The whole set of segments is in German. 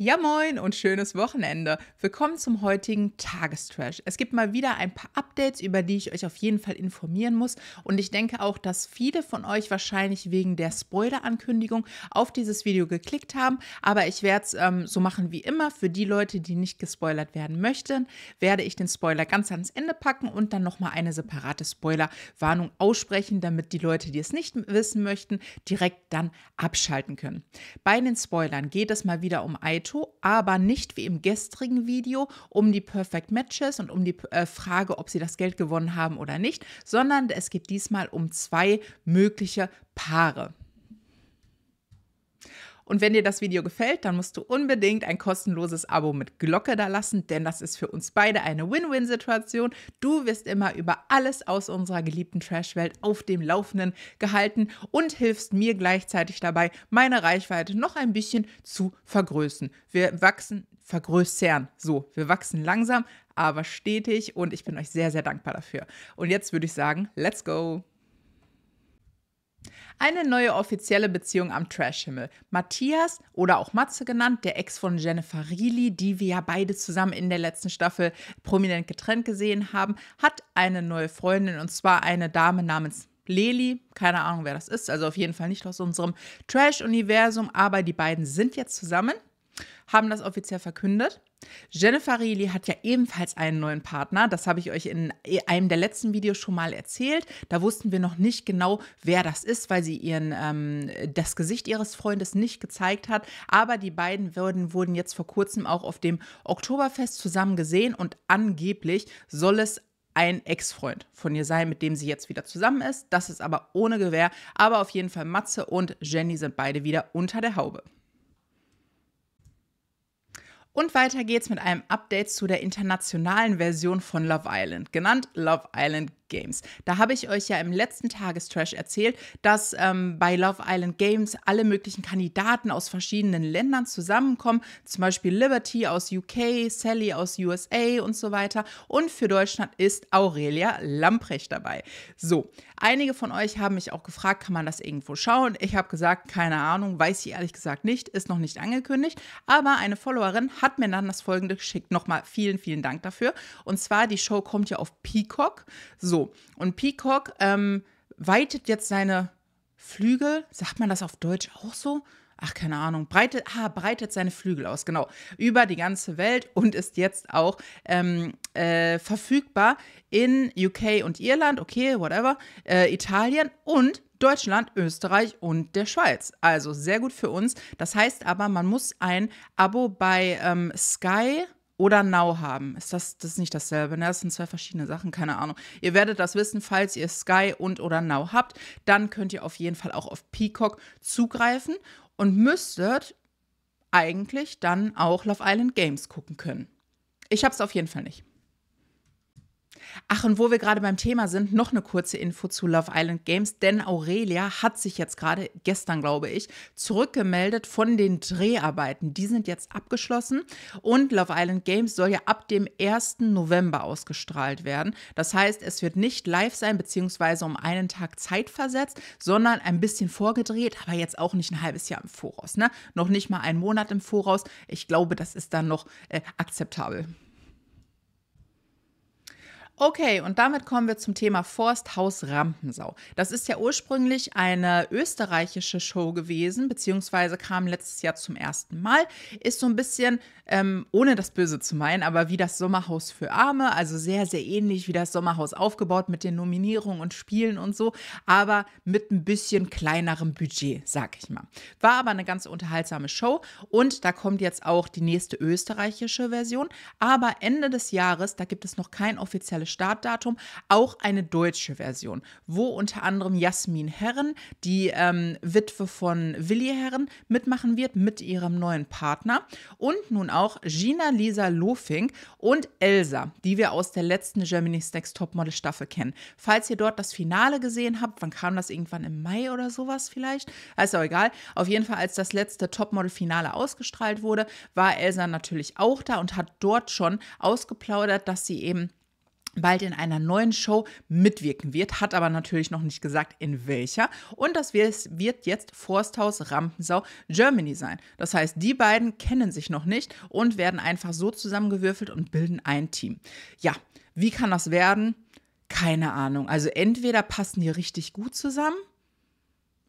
Ja moin und schönes Wochenende. Willkommen zum heutigen Tagestrash. Es gibt mal wieder ein paar Updates, über die ich euch auf jeden Fall informieren muss und ich denke auch, dass viele von euch wahrscheinlich wegen der Spoiler-Ankündigung auf dieses Video geklickt haben, aber ich werde es ähm, so machen wie immer. Für die Leute, die nicht gespoilert werden möchten, werde ich den Spoiler ganz ans Ende packen und dann nochmal eine separate Spoiler-Warnung aussprechen, damit die Leute, die es nicht wissen möchten, direkt dann abschalten können. Bei den Spoilern geht es mal wieder um iTunes Auto, aber nicht wie im gestrigen Video um die Perfect Matches und um die äh, Frage, ob sie das Geld gewonnen haben oder nicht, sondern es geht diesmal um zwei mögliche Paare. Und wenn dir das Video gefällt, dann musst du unbedingt ein kostenloses Abo mit Glocke da lassen, denn das ist für uns beide eine Win-Win-Situation. Du wirst immer über alles aus unserer geliebten Trash-Welt auf dem Laufenden gehalten und hilfst mir gleichzeitig dabei, meine Reichweite noch ein bisschen zu vergrößern. Wir wachsen, vergrößern, so, wir wachsen langsam, aber stetig und ich bin euch sehr, sehr dankbar dafür. Und jetzt würde ich sagen, let's go! Eine neue offizielle Beziehung am Trashhimmel. Matthias oder auch Matze genannt, der Ex von Jennifer Rili, die wir ja beide zusammen in der letzten Staffel prominent getrennt gesehen haben, hat eine neue Freundin und zwar eine Dame namens Leli, keine Ahnung, wer das ist, also auf jeden Fall nicht aus unserem Trash-Universum, aber die beiden sind jetzt zusammen, haben das offiziell verkündet. Jennifer Reilly hat ja ebenfalls einen neuen Partner. Das habe ich euch in einem der letzten Videos schon mal erzählt. Da wussten wir noch nicht genau, wer das ist, weil sie ihren ähm, das Gesicht ihres Freundes nicht gezeigt hat. Aber die beiden wurden, wurden jetzt vor kurzem auch auf dem Oktoberfest zusammen gesehen und angeblich soll es ein Ex-Freund von ihr sein, mit dem sie jetzt wieder zusammen ist. Das ist aber ohne Gewehr. Aber auf jeden Fall Matze und Jenny sind beide wieder unter der Haube. Und weiter geht's mit einem Update zu der internationalen Version von Love Island, genannt Love Island Games. Da habe ich euch ja im letzten Tagestrash erzählt, dass ähm, bei Love Island Games alle möglichen Kandidaten aus verschiedenen Ländern zusammenkommen, zum Beispiel Liberty aus UK, Sally aus USA und so weiter. Und für Deutschland ist Aurelia Lamprecht dabei. So, einige von euch haben mich auch gefragt, kann man das irgendwo schauen? Ich habe gesagt, keine Ahnung, weiß ich ehrlich gesagt nicht, ist noch nicht angekündigt. Aber eine Followerin hat mir dann das folgende geschickt. Nochmal vielen, vielen Dank dafür. Und zwar, die Show kommt ja auf Peacock. So, so, und Peacock ähm, weitet jetzt seine Flügel, sagt man das auf Deutsch auch so? Ach, keine Ahnung, breitet, ah, breitet seine Flügel aus, genau, über die ganze Welt und ist jetzt auch ähm, äh, verfügbar in UK und Irland, okay, whatever, äh, Italien und Deutschland, Österreich und der Schweiz. Also sehr gut für uns. Das heißt aber, man muss ein Abo bei ähm, Sky oder Now haben. Ist das, das ist nicht dasselbe, ne? Das sind zwei verschiedene Sachen, keine Ahnung. Ihr werdet das wissen, falls ihr Sky und oder Now habt, dann könnt ihr auf jeden Fall auch auf Peacock zugreifen und müsstet eigentlich dann auch Love Island Games gucken können. Ich habe es auf jeden Fall nicht. Ach, und wo wir gerade beim Thema sind, noch eine kurze Info zu Love Island Games, denn Aurelia hat sich jetzt gerade, gestern glaube ich, zurückgemeldet von den Dreharbeiten. Die sind jetzt abgeschlossen und Love Island Games soll ja ab dem 1. November ausgestrahlt werden. Das heißt, es wird nicht live sein, beziehungsweise um einen Tag Zeit versetzt, sondern ein bisschen vorgedreht, aber jetzt auch nicht ein halbes Jahr im Voraus. Ne? Noch nicht mal einen Monat im Voraus. Ich glaube, das ist dann noch äh, akzeptabel. Okay, und damit kommen wir zum Thema Forsthaus Rampensau. Das ist ja ursprünglich eine österreichische Show gewesen, beziehungsweise kam letztes Jahr zum ersten Mal. Ist so ein bisschen, ähm, ohne das Böse zu meinen, aber wie das Sommerhaus für Arme, also sehr, sehr ähnlich wie das Sommerhaus aufgebaut mit den Nominierungen und Spielen und so, aber mit ein bisschen kleinerem Budget, sag ich mal. War aber eine ganz unterhaltsame Show und da kommt jetzt auch die nächste österreichische Version. Aber Ende des Jahres, da gibt es noch kein offizielles Startdatum, auch eine deutsche Version, wo unter anderem Jasmin Herren, die ähm, Witwe von Willi Herren, mitmachen wird mit ihrem neuen Partner und nun auch Gina Lisa Lofink und Elsa, die wir aus der letzten Germany's Next Topmodel Staffel kennen. Falls ihr dort das Finale gesehen habt, wann kam das irgendwann im Mai oder sowas vielleicht? Ist auch egal. Auf jeden Fall, als das letzte Topmodel-Finale ausgestrahlt wurde, war Elsa natürlich auch da und hat dort schon ausgeplaudert, dass sie eben bald in einer neuen Show mitwirken wird, hat aber natürlich noch nicht gesagt, in welcher. Und das wird jetzt Forsthaus Rampensau Germany sein. Das heißt, die beiden kennen sich noch nicht und werden einfach so zusammengewürfelt und bilden ein Team. Ja, wie kann das werden? Keine Ahnung. Also entweder passen die richtig gut zusammen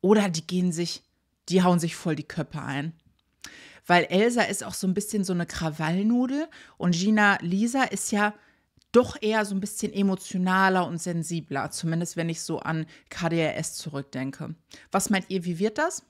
oder die gehen sich, die hauen sich voll die Köpfe ein weil Elsa ist auch so ein bisschen so eine Krawallnudel und Gina Lisa ist ja doch eher so ein bisschen emotionaler und sensibler, zumindest wenn ich so an KDRS zurückdenke. Was meint ihr, wie wird das?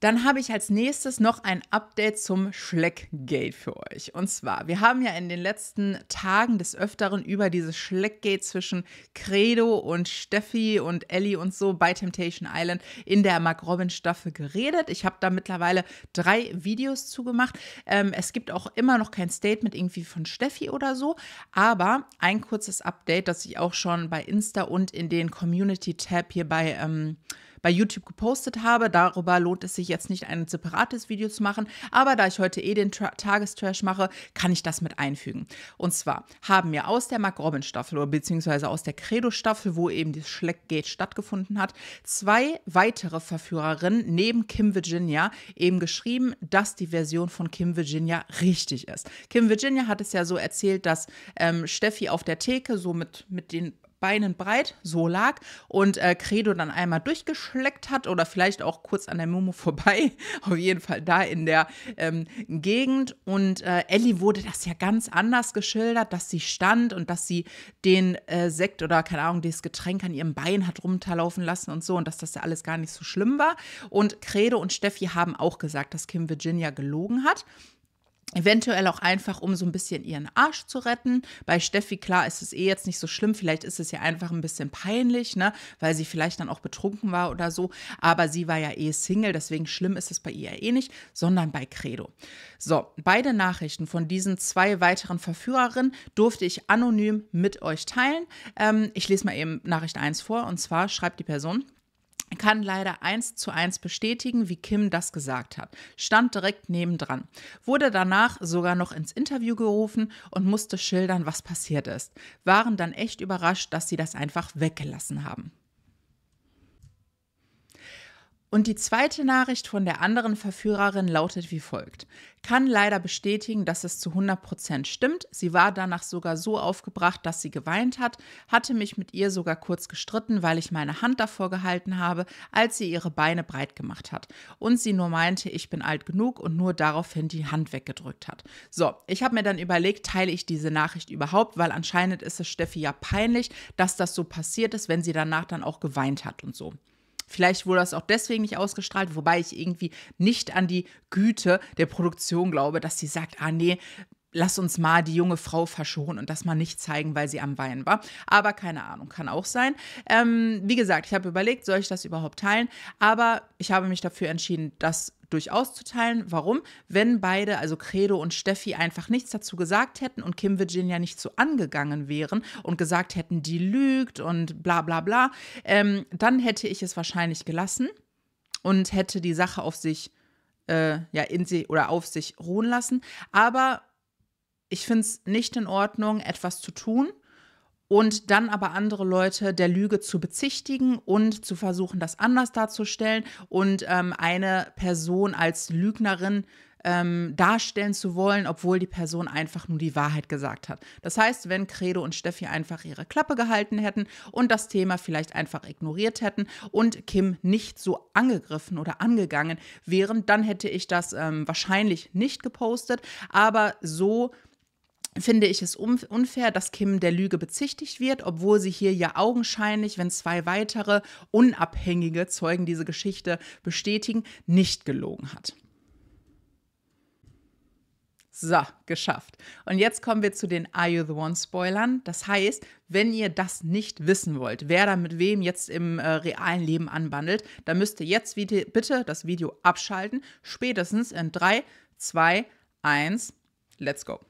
Dann habe ich als nächstes noch ein Update zum Schleckgate für euch. Und zwar, wir haben ja in den letzten Tagen des Öfteren über dieses Schleckgate zwischen Credo und Steffi und Ellie und so bei Temptation Island in der Mark Robin Staffel geredet. Ich habe da mittlerweile drei Videos zugemacht. Ähm, es gibt auch immer noch kein Statement irgendwie von Steffi oder so, aber ein kurzes Update, das ich auch schon bei Insta und in den Community-Tab hier bei. Ähm, bei YouTube gepostet habe. Darüber lohnt es sich jetzt nicht, ein separates Video zu machen, aber da ich heute eh den Tagestrash mache, kann ich das mit einfügen. Und zwar haben wir aus der Mark Robin Staffel oder beziehungsweise aus der Credo Staffel, wo eben das Schleckgate stattgefunden hat, zwei weitere Verführerinnen neben Kim Virginia eben geschrieben, dass die Version von Kim Virginia richtig ist. Kim Virginia hat es ja so erzählt, dass ähm, Steffi auf der Theke so mit, mit den Beinen breit, so lag, und äh, Credo dann einmal durchgeschleckt hat oder vielleicht auch kurz an der Momo vorbei, auf jeden Fall da in der ähm, Gegend. Und äh, Ellie wurde das ja ganz anders geschildert, dass sie stand und dass sie den äh, Sekt oder keine Ahnung, dieses Getränk an ihrem Bein hat rumterlaufen lassen und so und dass das ja alles gar nicht so schlimm war. Und Credo und Steffi haben auch gesagt, dass Kim Virginia gelogen hat. Eventuell auch einfach, um so ein bisschen ihren Arsch zu retten. Bei Steffi, klar, ist es eh jetzt nicht so schlimm. Vielleicht ist es ja einfach ein bisschen peinlich, ne? Weil sie vielleicht dann auch betrunken war oder so. Aber sie war ja eh Single, deswegen schlimm ist es bei ihr ja eh nicht, sondern bei Credo. So, beide Nachrichten von diesen zwei weiteren Verführerinnen durfte ich anonym mit euch teilen. Ähm, ich lese mal eben Nachricht 1 vor und zwar schreibt die Person kann leider eins zu eins bestätigen, wie Kim das gesagt hat. Stand direkt nebendran, wurde danach sogar noch ins Interview gerufen und musste schildern, was passiert ist. Waren dann echt überrascht, dass sie das einfach weggelassen haben. Und die zweite Nachricht von der anderen Verführerin lautet wie folgt. Kann leider bestätigen, dass es zu 100% stimmt. Sie war danach sogar so aufgebracht, dass sie geweint hat, hatte mich mit ihr sogar kurz gestritten, weil ich meine Hand davor gehalten habe, als sie ihre Beine breit gemacht hat. Und sie nur meinte, ich bin alt genug und nur daraufhin die Hand weggedrückt hat. So, ich habe mir dann überlegt, teile ich diese Nachricht überhaupt, weil anscheinend ist es Steffi ja peinlich, dass das so passiert ist, wenn sie danach dann auch geweint hat und so. Vielleicht wurde das auch deswegen nicht ausgestrahlt, wobei ich irgendwie nicht an die Güte der Produktion glaube, dass sie sagt, ah nee, lass uns mal die junge Frau verschonen und das mal nicht zeigen, weil sie am Weinen war. Aber keine Ahnung, kann auch sein. Ähm, wie gesagt, ich habe überlegt, soll ich das überhaupt teilen? Aber ich habe mich dafür entschieden, das durchaus zu teilen. Warum? Wenn beide, also Credo und Steffi, einfach nichts dazu gesagt hätten und Kim Virginia nicht so angegangen wären und gesagt hätten, die lügt und bla bla bla, ähm, dann hätte ich es wahrscheinlich gelassen und hätte die Sache auf sich äh, ja in sie oder auf sich ruhen lassen. Aber ich finde es nicht in Ordnung, etwas zu tun und dann aber andere Leute der Lüge zu bezichtigen und zu versuchen, das anders darzustellen und ähm, eine Person als Lügnerin ähm, darstellen zu wollen, obwohl die Person einfach nur die Wahrheit gesagt hat. Das heißt, wenn Credo und Steffi einfach ihre Klappe gehalten hätten und das Thema vielleicht einfach ignoriert hätten und Kim nicht so angegriffen oder angegangen wären, dann hätte ich das ähm, wahrscheinlich nicht gepostet, aber so finde ich es unfair, dass Kim der Lüge bezichtigt wird, obwohl sie hier ja augenscheinlich, wenn zwei weitere unabhängige Zeugen diese Geschichte bestätigen, nicht gelogen hat. So, geschafft. Und jetzt kommen wir zu den Are You the One Spoilern. Das heißt, wenn ihr das nicht wissen wollt, wer da mit wem jetzt im äh, realen Leben anbandelt, dann müsst ihr jetzt bitte das Video abschalten. Spätestens in 3, 2, 1, let's go.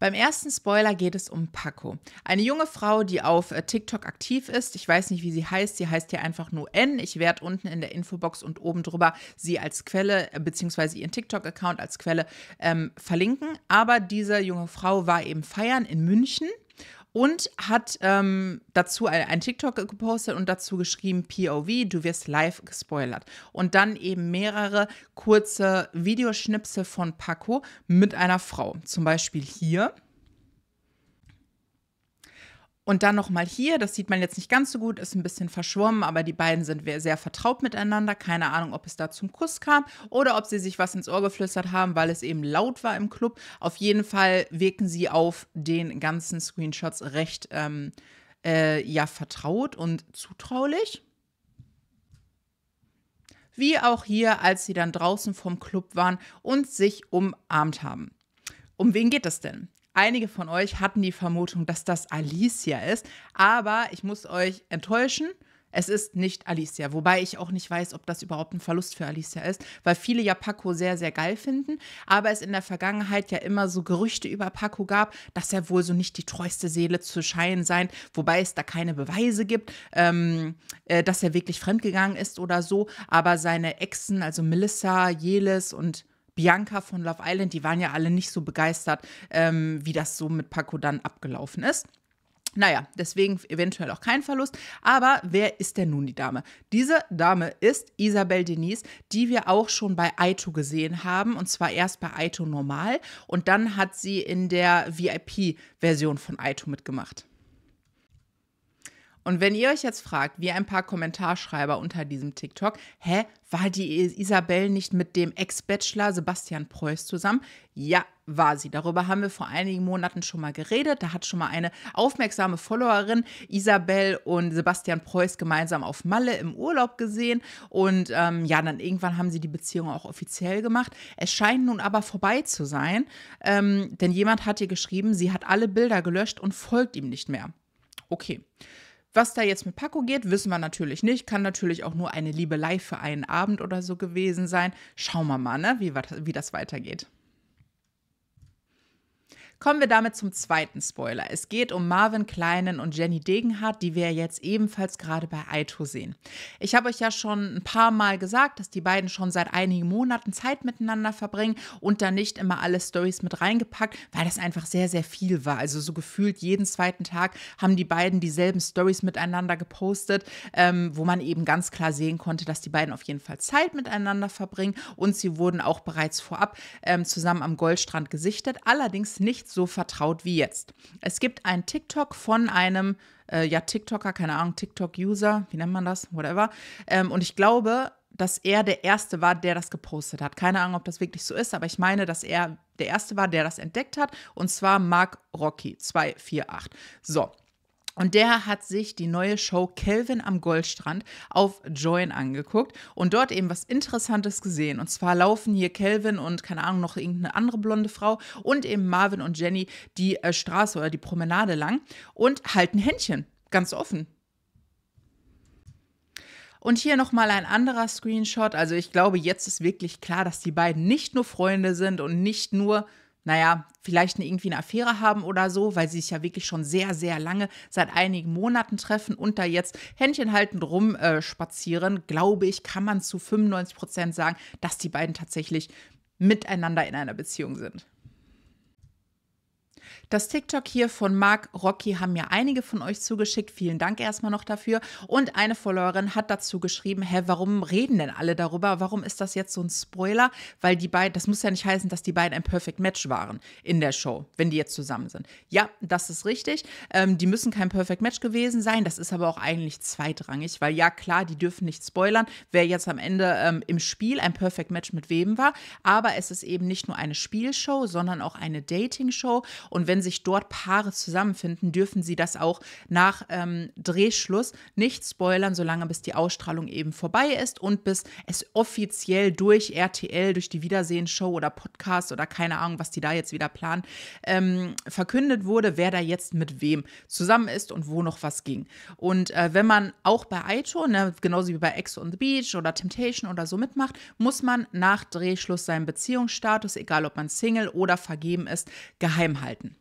Beim ersten Spoiler geht es um Paco. Eine junge Frau, die auf äh, TikTok aktiv ist. Ich weiß nicht, wie sie heißt. Sie heißt hier einfach nur N. Ich werde unten in der Infobox und oben drüber sie als Quelle, äh, beziehungsweise ihren TikTok-Account als Quelle ähm, verlinken. Aber diese junge Frau war eben feiern in München und hat ähm, dazu ein, ein, TikTok gepostet und dazu geschrieben POV, du wirst live gespoilert. Und dann eben mehrere kurze Videoschnipsel von Paco mit einer Frau. Zum Beispiel hier. Und dann nochmal hier, das sieht man jetzt nicht ganz so gut, ist ein bisschen verschwommen, aber die beiden sind sehr vertraut miteinander. Keine Ahnung, ob es da zum Kuss kam oder ob sie sich was ins Ohr geflüstert haben, weil es eben laut war im Club. Auf jeden Fall wirken sie auf den ganzen Screenshots recht ähm, äh, ja, vertraut und zutraulich. Wie auch hier, als sie dann draußen vom Club waren und sich umarmt haben. Um wen geht es denn? Einige von euch hatten die Vermutung, dass das Alicia ist, aber ich muss euch enttäuschen. Es ist nicht Alicia, wobei ich auch nicht weiß, ob das überhaupt ein Verlust für Alicia ist, weil viele ja Paco sehr, sehr geil finden, aber es in der Vergangenheit ja immer so Gerüchte über Paco gab, dass er wohl so nicht die treueste Seele zu scheinen sein, wobei es da keine Beweise gibt, ähm, äh, dass er wirklich fremdgegangen ist oder so, aber seine Exen, also Melissa, Jelis und Bianca von Love Island, die waren ja alle nicht so begeistert, ähm, wie das so mit Paco dann abgelaufen ist. Naja, deswegen eventuell auch kein Verlust. Aber wer ist denn nun die Dame? Diese Dame ist Isabel Denise, die wir auch schon bei Aito gesehen haben. Und zwar erst bei Aito Normal. Und dann hat sie in der VIP-Version von Aito mitgemacht. Und wenn ihr euch jetzt fragt, wie ein paar Kommentarschreiber unter diesem TikTok, hä, war die Isabel nicht mit dem Ex-Bachelor Sebastian Preuß zusammen? Ja, war sie. Darüber haben wir vor einigen Monaten schon mal geredet. Da hat schon mal eine aufmerksame Followerin Isabel und Sebastian Preuß gemeinsam auf Malle im Urlaub gesehen. Und ähm, ja, dann irgendwann haben sie die Beziehung auch offiziell gemacht. Es scheint nun aber vorbei zu sein, ähm, denn jemand hat ihr geschrieben, sie hat alle Bilder gelöscht und folgt ihm nicht mehr. Okay. Was da jetzt mit Paco geht, wissen wir natürlich nicht. Kann natürlich auch nur eine Liebelei für einen Abend oder so gewesen sein. Schauen wir mal, ne, wie, wie das weitergeht. Kommen wir damit zum zweiten Spoiler. Es geht um Marvin Kleinen und Jenny Degenhardt, die wir jetzt ebenfalls gerade bei Aito sehen. Ich habe euch ja schon ein paar Mal gesagt, dass die beiden schon seit einigen Monaten Zeit miteinander verbringen und da nicht immer alle Stories mit reingepackt, weil das einfach sehr, sehr viel war. Also so gefühlt jeden zweiten Tag haben die beiden dieselben Stories miteinander gepostet, ähm, wo man eben ganz klar sehen konnte, dass die beiden auf jeden Fall Zeit miteinander verbringen und sie wurden auch bereits vorab ähm, zusammen am Goldstrand gesichtet. Allerdings nicht so vertraut wie jetzt. Es gibt ein TikTok von einem, äh, ja, TikToker, keine Ahnung, TikTok-User, wie nennt man das, whatever. Ähm, und ich glaube, dass er der Erste war, der das gepostet hat. Keine Ahnung, ob das wirklich so ist, aber ich meine, dass er der Erste war, der das entdeckt hat. Und zwar Mark Rocky 248. So, und der hat sich die neue Show Kelvin am Goldstrand auf Join angeguckt und dort eben was Interessantes gesehen. Und zwar laufen hier Kelvin und keine Ahnung noch irgendeine andere blonde Frau und eben Marvin und Jenny die äh, Straße oder die Promenade lang und halten Händchen. Ganz offen. Und hier nochmal ein anderer Screenshot. Also ich glaube, jetzt ist wirklich klar, dass die beiden nicht nur Freunde sind und nicht nur naja, vielleicht irgendwie eine Affäre haben oder so, weil sie sich ja wirklich schon sehr, sehr lange, seit einigen Monaten treffen und da jetzt händchenhaltend rumspazieren, äh, glaube ich, kann man zu 95 Prozent sagen, dass die beiden tatsächlich miteinander in einer Beziehung sind. Das TikTok hier von Marc Rocky haben mir einige von euch zugeschickt. Vielen Dank erstmal noch dafür. Und eine Followerin hat dazu geschrieben, hä, warum reden denn alle darüber? Warum ist das jetzt so ein Spoiler? Weil die beiden, das muss ja nicht heißen, dass die beiden ein Perfect Match waren in der Show, wenn die jetzt zusammen sind. Ja, das ist richtig. Ähm, die müssen kein Perfect Match gewesen sein. Das ist aber auch eigentlich zweitrangig, weil ja, klar, die dürfen nicht spoilern, wer jetzt am Ende ähm, im Spiel ein Perfect Match mit wem war. Aber es ist eben nicht nur eine Spielshow, sondern auch eine Dating-Show. Und wenn sich dort Paare zusammenfinden, dürfen sie das auch nach ähm, Drehschluss nicht spoilern, solange bis die Ausstrahlung eben vorbei ist und bis es offiziell durch RTL, durch die Wiedersehen-Show oder Podcast oder keine Ahnung, was die da jetzt wieder planen, ähm, verkündet wurde, wer da jetzt mit wem zusammen ist und wo noch was ging. Und äh, wenn man auch bei Aito, ne, genauso wie bei Ex on the Beach oder Temptation oder so mitmacht, muss man nach Drehschluss seinen Beziehungsstatus, egal ob man Single oder vergeben ist, geheim halten.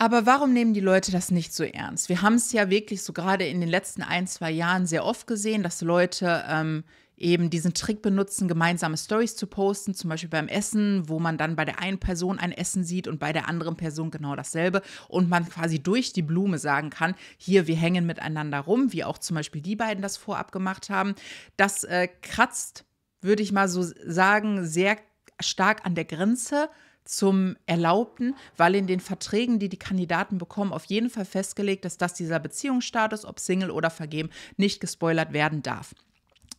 Aber warum nehmen die Leute das nicht so ernst? Wir haben es ja wirklich so gerade in den letzten ein, zwei Jahren sehr oft gesehen, dass Leute ähm, eben diesen Trick benutzen, gemeinsame Stories zu posten, zum Beispiel beim Essen, wo man dann bei der einen Person ein Essen sieht und bei der anderen Person genau dasselbe und man quasi durch die Blume sagen kann, hier, wir hängen miteinander rum, wie auch zum Beispiel die beiden das vorab gemacht haben. Das äh, kratzt, würde ich mal so sagen, sehr stark an der Grenze zum Erlaubten, weil in den Verträgen, die die Kandidaten bekommen, auf jeden Fall festgelegt ist, dass dieser Beziehungsstatus, ob Single oder vergeben, nicht gespoilert werden darf.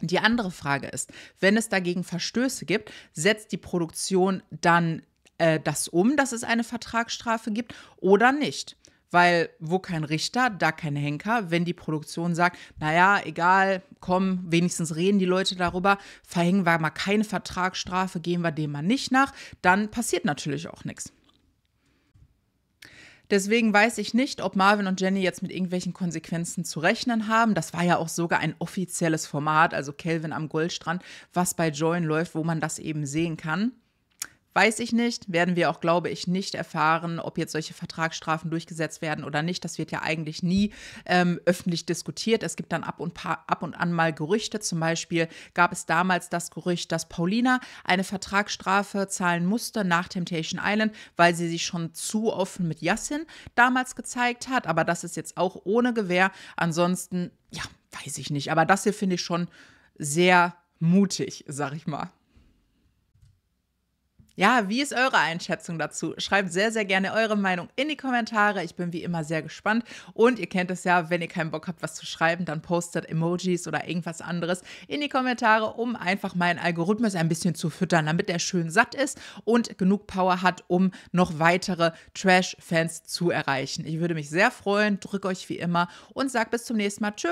Die andere Frage ist, wenn es dagegen Verstöße gibt, setzt die Produktion dann äh, das um, dass es eine Vertragsstrafe gibt oder nicht? Weil wo kein Richter, da kein Henker. Wenn die Produktion sagt, naja, egal, komm, wenigstens reden die Leute darüber, verhängen wir mal keine Vertragsstrafe, gehen wir dem mal nicht nach, dann passiert natürlich auch nichts. Deswegen weiß ich nicht, ob Marvin und Jenny jetzt mit irgendwelchen Konsequenzen zu rechnen haben. Das war ja auch sogar ein offizielles Format, also Kelvin am Goldstrand, was bei Join läuft, wo man das eben sehen kann. Weiß ich nicht, werden wir auch, glaube ich, nicht erfahren, ob jetzt solche Vertragsstrafen durchgesetzt werden oder nicht. Das wird ja eigentlich nie ähm, öffentlich diskutiert. Es gibt dann ab und, paar, ab und an mal Gerüchte. Zum Beispiel gab es damals das Gerücht, dass Paulina eine Vertragsstrafe zahlen musste nach Temptation Island, weil sie sich schon zu offen mit Yassin damals gezeigt hat. Aber das ist jetzt auch ohne Gewähr. Ansonsten, ja, weiß ich nicht. Aber das hier finde ich schon sehr mutig, sag ich mal. Ja, wie ist eure Einschätzung dazu? Schreibt sehr, sehr gerne eure Meinung in die Kommentare. Ich bin wie immer sehr gespannt. Und ihr kennt es ja, wenn ihr keinen Bock habt, was zu schreiben, dann postet Emojis oder irgendwas anderes in die Kommentare, um einfach meinen Algorithmus ein bisschen zu füttern, damit er schön satt ist und genug Power hat, um noch weitere Trash-Fans zu erreichen. Ich würde mich sehr freuen, drücke euch wie immer und sag bis zum nächsten Mal. Tschö.